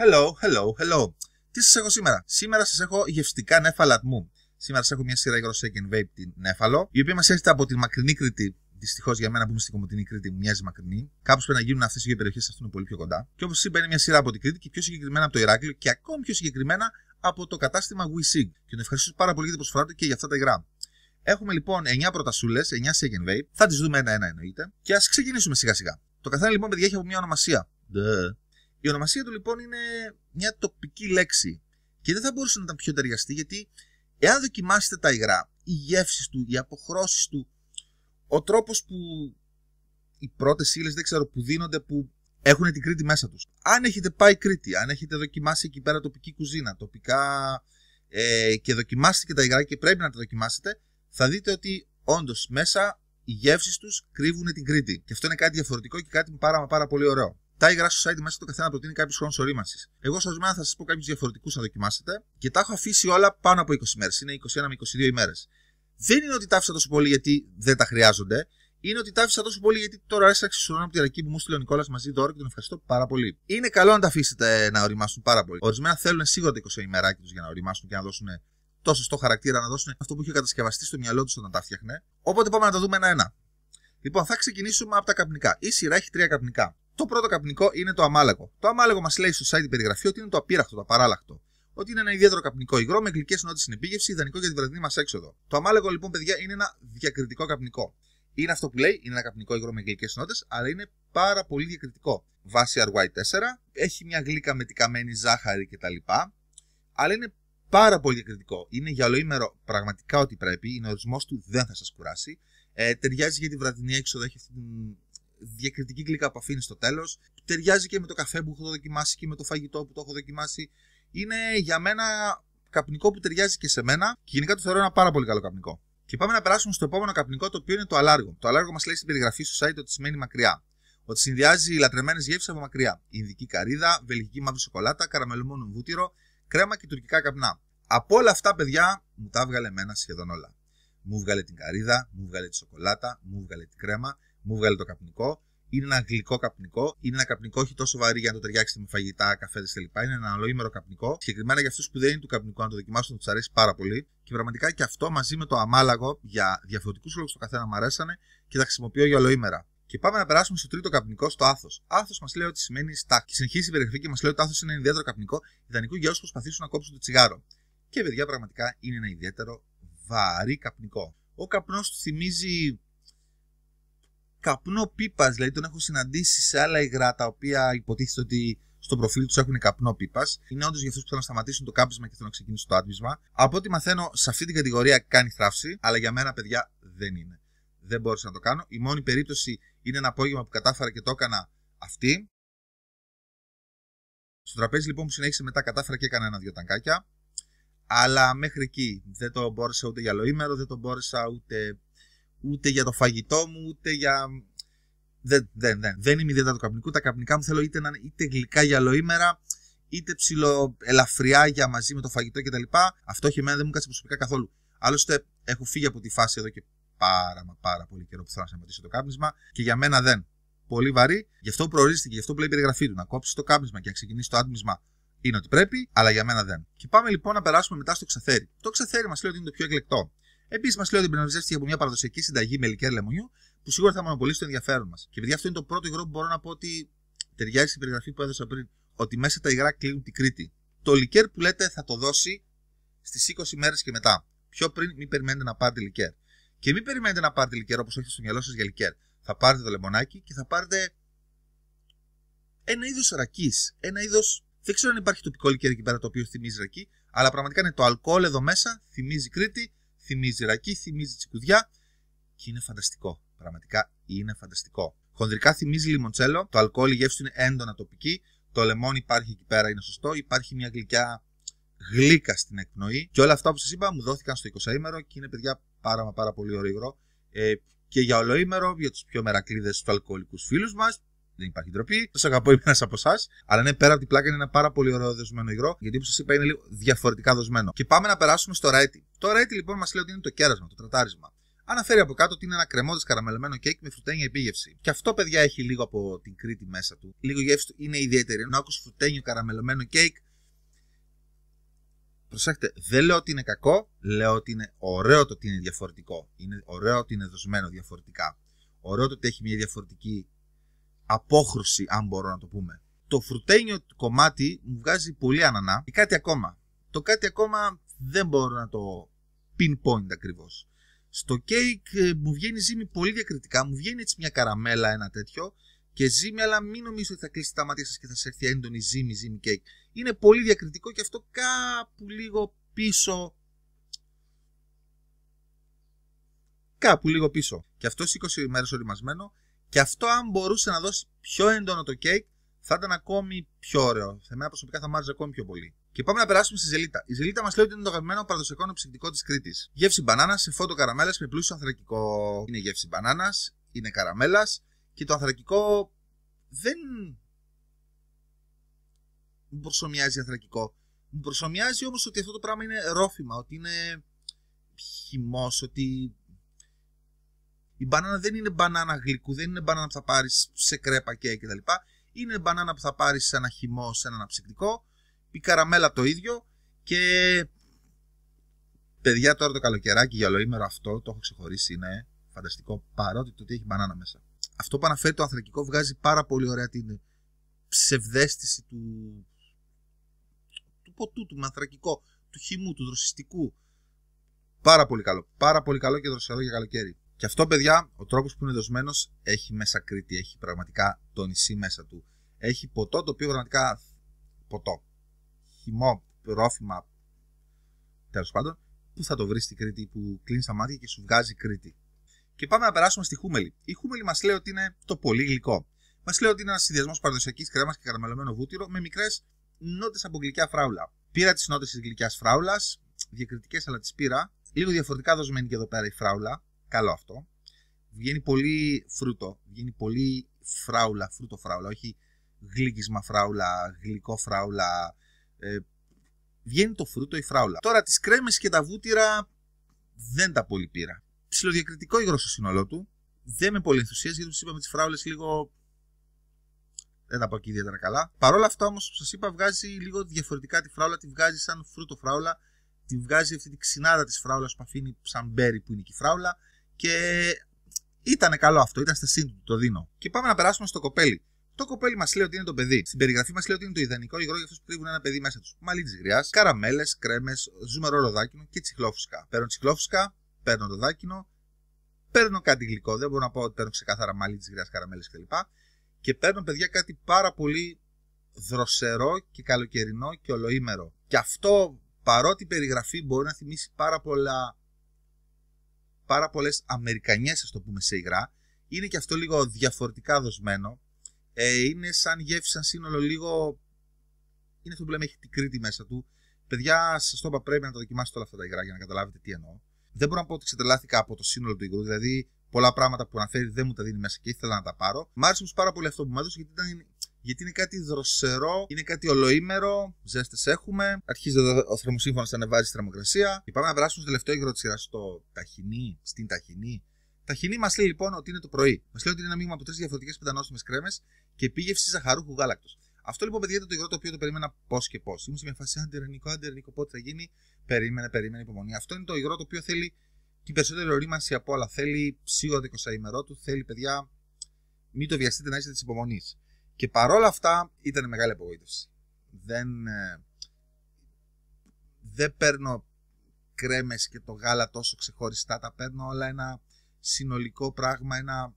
Hello, hello, hello. Τι σας έχω σήμερα. Σήμερα σας έχω γευστικά νέφαλα ατμού. Σήμερα σας έχω μια σειρά υγρό Second Vape την νέφαλο, η οποία μας έρχεται από τη μακρινή Κρήτη. Δυστυχώς για μένα που είμαι στην Κομωτινή Κρήτη, μου μοιάζει μακρινή. Κάπως πρέπει να γίνουν αυτές οι δύο περιοχές, αυτό είναι πολύ πιο κοντά. Και όπως είπα, είναι μια σειρά από την Κρήτη και πιο συγκεκριμένα από το Ηράκλειο και ακόμη πιο συγκεκριμένα από το κατάστημα WeSig. Και τον ευχαριστώ πάρα πολύ για την προσφορά του και για αυτά τα υγρά. Έχουμε λοιπόν 9 πρωτασούλε, 9 second vape. Θα τις δούμε ένα-ένα εννοείται. Και ας ξεκινήσουμε σιγά-σιγά. Το καθένα λοιπόν, παιδιά, έχει από μια ονομασία. Duh. Η ονομασία του λοιπόν είναι μια τοπική λέξη και δεν θα μπορούσε να ήταν πιο ταιριαστή γιατί εάν δοκιμάσετε τα υγρά, οι γεύσεις του, οι αποχρώσεις του, ο τρόπος που οι πρώτες ύλες δεν ξέρω που δίνονται που έχουν την Κρήτη μέσα τους. Αν έχετε πάει Κρήτη, αν έχετε δοκιμάσει εκεί πέρα τοπική κουζίνα, τοπικά ε, και δοκιμάσετε και τα υγρά και πρέπει να τα δοκιμάσετε, θα δείτε ότι όντως μέσα οι γεύσεις τους κρύβουν την Κρήτη. Και αυτό είναι κάτι διαφορετικό και κάτι πάρα, πάρα πολύ ωραίο. Τα υγρά στο site μέσα το καθένα προτείνει κάποιους χρόνους ορίμανσης. Εγώ στα ορισμένα θα σας πω κάποιους διαφορετικούς να δοκιμάσετε και τα έχω αφήσει όλα πάνω από 20 μέρες. Είναι 21 με 22 ημέρε. Δεν είναι ότι τα άφησα τόσο πολύ γιατί δεν τα χρειάζονται. Είναι ότι τα άφησα τόσο πολύ γιατί τώρα έσαι ξεσουρώνω από τη ρακή που μου στείλει ο Νικόλας μαζί δώρο και τον ευχαριστώ πάρα πολύ. Είναι καλό να τα αφήσετε να οριμάσουν πάρα πολύ. Ορισμένα θέλουν σίγουρα τα 20 ημεράκι τους για να οριμάσουν και να δώσουν το σωστό χαρακτήρα, να δώσουν αυτό που είχε κατασκευαστεί στο μυαλό τους όταν τα φτιάχνε. Οπότε πάμε να τα δούμε ένα-ένα. Λοιπόν, θα ξεκινήσουμε από τα καπνικά. Η σειρά έχει τρία καπνικά. Το πρώτο καπνικό είναι το αμάλαγο. Το αμάλαγο μας λέει στο site την περιγραφή ότι είναι το απείραχτο, το απαράλλαχτο. Ότι είναι ένα ιδιαίτερο καπνικό υγρό με γλυκές νότε στην επίγευση, ιδανικό για τη βραδινή μας έξοδο. Το αμάλαγο λοιπόν, παιδιά, είναι ένα διακριτικό καπνικό. Είναι αυτό που λέει, είναι ένα καπνικό υγρό με γλυκές νότε, αλλά είναι πάρα πολύ διακριτικό. Βάση RY4, έχει μια γλύκα με καμένη ζάχαρη κτλ. Αλλά είναι πάρα πολύ διακριτικό. Είναι για ολοήμερο πραγματικά ό,τι πρέπει. Είναι ορισμός του, δεν θα σας κουράσει. Ε, ταιριάζει για τη βραδινή έξοδο, έχει αυτή την διακριτική γλυκά που αφήνεις στο τέλος. Ταιριάζει και με το καφέ που έχω δοκιμάσει και με το φαγητό που το έχω δοκιμάσει. Είναι για μένα καπνικό που ταιριάζει και σε μένα και γενικά το θεωρώ ένα πάρα πολύ καλό καπνικό. Και πάμε να περάσουμε στο επόμενο καπνικό το οποίο είναι το αλάργο. Το αλάργο μας λέει στην περιγραφή στο site ότι σημαίνει μακριά. Ότι συνδυάζει λατρεμένες γεύσεις από μακριά. Ινδική καρύδα, βελγική μαύρη σοκολάτα, καραμελωμένο βούτυρο, κρέμα και τουρκικά καπνά. Από όλα αυτά, παιδιά, μου τα έβγαλε εμένα σχεδόν όλα. Μου βγάλε την καρύδα, μου βγάλε τη σοκολάτα, μου βγάλε την κρέμα μου βγάλει το καπνικό. Είναι ένα γλυκό καπνικό. Είναι ένα καπνικό όχι τόσο βαρύ για να το ταιριάξετε με φαγητά, καφέδες κλπ. Είναι ένα αλοήμερο καπνικό. Συγκεκριμένα για αυτούς που δεν είναι του καπνικού, να το δοκιμάσουν, τους αρέσει πάρα πολύ. Και πραγματικά και αυτό μαζί με το αμάλαγο για διαφορετικούς λόγους το καθένα μου αρέσανε και τα χρησιμοποιώ για ολοήμερα. Και πάμε να περάσουμε στο τρίτο καπνικό, στο άθος. Άθος μας λέει ότι σημαίνει στάκ. Και συνεχίζει η περιγραφή και μας λέει ότι άθος είναι ένα ιδιαίτερο καπνικό, ιδανικό για όσους προσπαθήσουν να κόψουν το τσιγάρο. Και παιδιά, πραγματικά είναι ένα ιδιαίτερο βαρύ καπνικό. Ο καπνός θυμίζει καπνό πίπας. Δηλαδή τον έχω συναντήσει σε άλλα υγρά τα οποία υποτίθεται ότι στο προφίλ τους έχουν καπνό πίπας. Είναι όντως για αυτούς που θέλουν να σταματήσουν το κάπνισμα και θέλουν να ξεκινήσουν το άτμισμα. Από ό,τι μαθαίνω, σε αυτή την κατηγορία κάνει θράψη, αλλά για μένα, παιδιά, δεν είναι. Δεν μπόρεσα να το κάνω. Η μόνη περίπτωση είναι ένα απόγευμα που κατάφερα και το έκανα αυτή. Στο τραπέζι λοιπόν που συνέχισε μετά κατάφερα και έκανα ένα-δυο τανκάκια. Αλλά μέχρι εκεί δεν το μπόρεσα ούτε για λοήμερο, δεν το μπόρεσα ούτε ούτε για το φαγητό μου, ούτε για. Δεν, δεν, δεν. δεν είμαι ιδιαίτερα του καπνικού. Τα καπνικά μου θέλω είτε, να, είτε γλυκά για αλλοήμερα, είτε ψηλο ελαφριά για μαζί με το φαγητό κτλ. Αυτό έχει εμένα δεν μου κάτσε προσωπικά καθόλου. Άλλωστε, έχω φύγει από τη φάση εδώ και πάρα μα πάρα πολύ καιρό που θέλω να σταματήσω το κάπνισμα και για μένα δεν. Πολύ βαρύ. Γι' αυτό προορίστηκε, γι' αυτό που λέει η περιγραφή του. Να κόψεις το κάπνισμα και να ξεκινήσεις το άντμισμα είναι ότι πρέπει, αλλά για μένα δεν. Και πάμε λοιπόν να περάσουμε μετά στο ξεθέρι. Το ξεθέρι μας λέει ότι είναι το πιο εκλεκτό. Επίσης, μας λέει ότι εμπνευστεύτηκε από μια παραδοσιακή συνταγή με λικέρ λεμονιού που σίγουρα θα μονοπολίσει το ενδιαφέρον μας. Και επειδή αυτό είναι το πρώτο υγρό που μπορώ να πω ότι ταιριάζει στην περιγραφή που έδωσα πριν, ότι μέσα τα υγρά κλείνουν την Κρήτη. Το λικέρ που λέτε θα το δώσει στις 20 μέρες και μετά. Πιο πριν μην περιμένετε να πάρετε λικέρ. Και μην περιμένετε να πάρετε λικέρ όπως έχετε στο μυαλό σας για λικέρ. Θα πάρετε το λεμονάκι και θα πάρετε ένα είδος ρακής. Ένα είδος. Δεν ξέρω αν υπάρχει τοπικό λικέρ εκεί πέρα το οποίο θυμίζει ρακή, αλλά πραγματικά είναι το αλκοόλ εδώ μέσα, θυμίζει Κρήτη θυμίζει ρακή, θυμίζει τσικουδιά και είναι φανταστικό. Πραγματικά είναι φανταστικό. Χονδρικά θυμίζει λιμοντσέλο, το αλκοόλ η γεύση είναι έντονα τοπική, το λεμόνι υπάρχει εκεί πέρα, είναι σωστό, υπάρχει μια γλυκιά γλύκα στην εκπνοή και όλα αυτά που σας είπα μου δόθηκαν στο 20 ημέρο και είναι παιδιά πάρα πάρα πολύ ωραίο. Ε, και για ολοήμερο, για τους πιο μερακλείδες τους αλκοολικούς φίλους μας, δεν υπάρχει ντροπή. Σας αγαπώ, είμαι ένας από εσάς. Αλλά ναι, πέρα από την πλάκα είναι ένα πάρα πολύ ωραίο δεσμένο υγρό, γιατί όπως σας είπα είναι λίγο διαφορετικά δοσμένο. Και πάμε να περάσουμε στο ρέτι. Το ρέτι λοιπόν μας λέει ότι είναι το κέρασμα, το τρατάρισμα. Αναφέρει από κάτω ότι είναι ένα κρεμόδες καραμελεμένο κέικ με φρουτένια επίγευση. Και αυτό, παιδιά, έχει λίγο από την Κρήτη μέσα του. Λίγο γεύση του είναι ιδιαίτερη. Ενώ άκουσε φρουτένιο καραμελεμένο κέικ. Προσέχτε, δεν λέω ότι είναι κακό, λέω ότι είναι ωραίο το ότι είναι διαφορετικό. Είναι ωραίο ότι είναι δοσμένο διαφορετικά. Ωραίο το ότι έχει μια διαφορετική απόχρωση, αν μπορώ να το πούμε. Το φρουτένιο κομμάτι μου βγάζει πολύ ανανά και κάτι ακόμα. Το κάτι ακόμα δεν μπορώ να το pinpoint ακριβώς. Στο κέικ ε, μου βγαίνει ζύμη πολύ διακριτικά, μου βγαίνει έτσι μια καραμέλα, ένα τέτοιο και ζύμη, αλλά μην νομίζω ότι θα κλείσει τα μάτια σας και θα σε έρθει έντονη ζύμη, ζύμη κέικ. Είναι πολύ διακριτικό και αυτό κάπου λίγο πίσω. Κάπου λίγο πίσω. Και αυτό 20 ημέρε οριμασμένο και αυτό, αν μπορούσε να δώσει πιο έντονο το κέικ, θα ήταν ακόμη πιο ωραίο. Σε μένα προσωπικά θα μ' άρεσε ακόμη πιο πολύ. Και πάμε να περάσουμε στη ζελίτα. Η ζελίτα μας λέει ότι είναι το αγαπημένο παραδοσιακό ψυχτικό της Κρήτης. Γεύση μπανάνας σε φώτο καραμέλας με πλούσιο ανθρακικό. Είναι γεύση μπανάνας, είναι καραμέλας και το ανθρακικό δεν. Μου προσωμιάζει ανθρακικό. Μου προσωμιάζει όμως ότι αυτό το πράγμα είναι ρόφημα, ότι είναι χυμός, ότι η μπανάνα δεν είναι μπανάνα γλυκού, δεν είναι μπανάνα που θα πάρεις σε κρέπα και κτλ. Είναι μπανάνα που θα πάρεις σε ένα χυμό, σε ένα αναψυκτικό. Η καραμέλα το ίδιο. Και παιδιά, τώρα το καλοκαιράκι για ολοήμερο αυτό το έχω ξεχωρίσει. Είναι φανταστικό παρότι το ότι έχει μπανάνα μέσα. Αυτό που αναφέρει το ανθρακικό βγάζει πάρα πολύ ωραία την ψευδέστηση του, του ποτού, του ανθρακικού, του χυμού, του δροσιστικού. Πάρα πολύ καλό. Πάρα πολύ καλό και δροσερό για καλοκαίρι. Και αυτό, παιδιά, ο τρόπος που είναι δοσμένο έχει μέσα Κρήτη, έχει πραγματικά το νησί μέσα του. Έχει ποτό το οποίο πραγματικά. ποτό. Χυμό, ρόφημα. τέλος πάντων. Πού θα το βρεις στην Κρήτη, που κλείνεις τα μάτια και σου βγάζει Κρήτη. Και πάμε να περάσουμε στη Χούμελη. Η Χούμελη μας λέει ότι είναι το πολύ γλυκό. Μας λέει ότι είναι ένας συνδυασμός παραδοσιακής κρέμας και καραμελωμένο βούτυρο με μικρές νότες από γλυκιά φράουλα. Πήρα τις νότες της γλυκιάς φράουλας, διακριτικές αλλά τις πήρα. Λίγο διαφορετικά δοσμένη και εδώ πέρα η φράουλα καλό αυτό. Βγαίνει πολύ φρούτο, βγαίνει πολύ φράουλα, φρούτο φράουλα, όχι γλύκισμα φράουλα, γλυκό φράουλα. Ε, βγαίνει το φρούτο η φράουλα. Τώρα τις κρέμες και τα βούτυρα δεν τα πολύ πήρα. Ψιλοδιακριτικό υγρό στο σύνολό του. Δεν με πολύ ενθουσίαζε γιατί του είπαμε τις φράουλες λίγο. Δεν τα πάω και ιδιαίτερα καλά. Παρ' όλα αυτά όμως όπως σας είπα, βγάζει λίγο διαφορετικά τη φράουλα. Τη βγάζει σαν φρούτο φράουλα. Τη βγάζει αυτή τη ξυνάδα της φράουλας που αφήνει σαν μπέρι που είναι και η φράουλα. Και ήταν καλό αυτό, ήταν στα σύντου, το δίνω. Και πάμε να περάσουμε στο κοπέλι. Το κοπέλι μας λέει ότι είναι το παιδί. Στην περιγραφή μας λέει ότι είναι το ιδανικό υγρό για αυτούς που κρύβουν ένα παιδί μέσα τους. Μαλί τη γριά, καραμέλες, κρέμες, ζούμερο ροδάκινο και τσιχλόφουσκα. Παίρνω τσιχλόφουσκα, παίρνω το δάκινο, παίρνω κάτι γλυκό. Δεν μπορώ να πω ότι παίρνω ξεκάθαρα μαλί τη γριά, καραμέλες κλπ. Και παίρνω παιδιά κάτι πάρα πολύ δροσερό και καλοκαιρινό και ολοήμερο. Και αυτό παρότι η περιγραφή μπορεί να θυμίσει πάρα πολλά πάρα πολλές Αμερικανιές, ας το πούμε, σε υγρά. Είναι και αυτό λίγο διαφορετικά δοσμένο. Ε, είναι σαν γεύση, σαν σύνολο λίγο. Είναι αυτό που λέμε, έχει την Κρήτη μέσα του. Παιδιά, σας το είπα, πρέπει να τα δοκιμάσετε όλα αυτά τα υγρά για να καταλάβετε τι εννοώ. Δεν μπορώ να πω ότι ξετρελάθηκα από το σύνολο του υγρού, δηλαδή πολλά πράγματα που αναφέρει δεν μου τα δίνει μέσα και ήθελα να τα πάρω. Μ' άρεσε όμως πάρα πολύ αυτό που μου έδωσε γιατί ήταν γιατί είναι κάτι δροσερό, είναι κάτι ολοήμερο, ζέστες έχουμε. Αρχίζει ο θερμοσύμφωνος να ανεβάζει θερμοκρασία. Και πάμε να βράσουμε στο τελευταίο υγρό της σειράς, στο ταχινή, στην ταχινή. Ταχινή μας λέει λοιπόν ότι είναι το πρωί. Μας λέει ότι είναι ένα μείγμα από τρεις διαφορετικές πεντανόστιμες κρέμες και επίγευση ζαχαρούχου γάλακτος. Αυτό λοιπόν, παιδιά, ήταν το υγρό το οποίο το περίμενα πώς και πώς. Ήμουν σε μια φάση αντερνικό, αντερνικό, πότε θα γίνει. Περίμενε, περίμενε, υπομονή. Αυτό είναι το υγρό το οποίο θέλει την περισσότερη ορίμανση από όλα. Θέλει σίγουρα το 20 του. Θέλει, παιδιά, μην το βιαστείτε να είστε τη υπομονής. Και παρόλα αυτά ήταν μεγάλη απογοήτευση. Δεν, ε, δεν παίρνω κρέμες και το γάλα τόσο ξεχωριστά, τα παίρνω όλα ένα συνολικό πράγμα, ένα...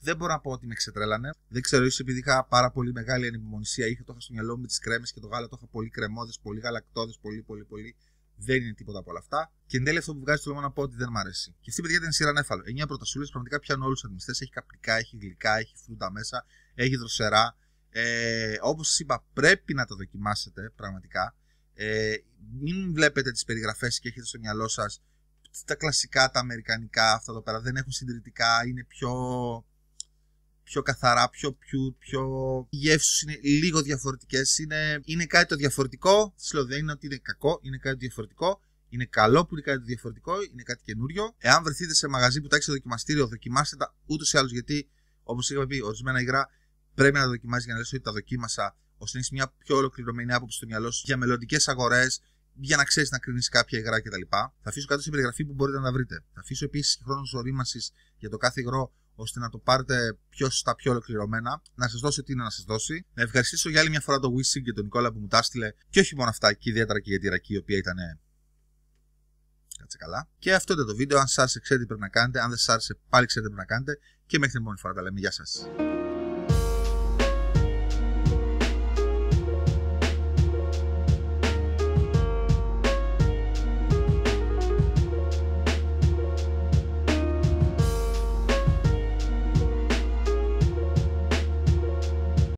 Δεν μπορώ να πω ότι με ξετρέλανε. Δεν ξέρω, ίσως επειδή είχα πάρα πολύ μεγάλη ανυπομονησία, είχα το είχα στο μυαλό μου με τις κρέμες και το γάλα το είχα πολύ κρεμόδες, πολύ γαλακτόδε, πολύ, πολύ, πολύ δεν είναι τίποτα από όλα αυτά. Και εν τέλει αυτό που βγάζει το λόγο να πω ότι δεν μ' αρέσει. Και αυτή η παιδιά την σειρά ανέφαλο. 9 πρωτασούλες πραγματικά πιάνουν όλους τους αντιμιστές. Έχει καπνικά, έχει γλυκά, έχει φρούτα μέσα, έχει δροσερά. Ε, Όπως σας είπα, πρέπει να τα δοκιμάσετε πραγματικά. Ε, μην βλέπετε τις περιγραφές και έχετε στο μυαλό σας τα κλασικά, τα αμερικανικά αυτά εδώ πέρα. Δεν έχουν συντηρητικά, είναι πιο πιο καθαρά, πιο πιο, πιο... Οι είναι λίγο διαφορετικές, είναι, είναι κάτι το διαφορετικό, σου λέω δεν είναι ότι είναι κακό, είναι κάτι το διαφορετικό, είναι καλό που είναι κάτι το διαφορετικό, είναι κάτι καινούριο. Εάν βρεθείτε σε μαγαζί που έχει το δοκιμαστήριο, δοκιμάστε τα ούτως ή άλλως γιατί, όπως είχαμε πει, ορισμένα υγρά πρέπει να τα δοκιμάζει για να λες ότι τα δοκίμασα, ώστε να έχεις μια πιο ολοκληρωμένη άποψη στο μυαλό σου για μελλοντικές αγορές, για να ξέρεις να κρίνεις κάποια υγρά κτλ. Θα αφήσω κάτω στην περιγραφή που μπορείτε να τα βρείτε. Θα αφήσω επίσης χρόνο ορίμασης για το κάθε υγρό, ώστε να το πάρετε πιο στα πιο ολοκληρωμένα, να σας δώσω τι είναι να σας δώσει. Να ευχαριστήσω για άλλη μια φορά τον Wissing και τον Νικόλα που μου τα έστειλε, και όχι μόνο αυτά, και ιδιαίτερα και για τη ρακή, η οποία ήταν. Κάτσε καλά. Και αυτό ήταν το βίντεο. Αν σας άρεσε, ξέρετε τι πρέπει να κάνετε. Αν δεν σας άρεσε, πάλι ξέρετε τι πρέπει να κάνετε. Και μέχρι την επόμενη φορά τα λέμε. Γεια σας.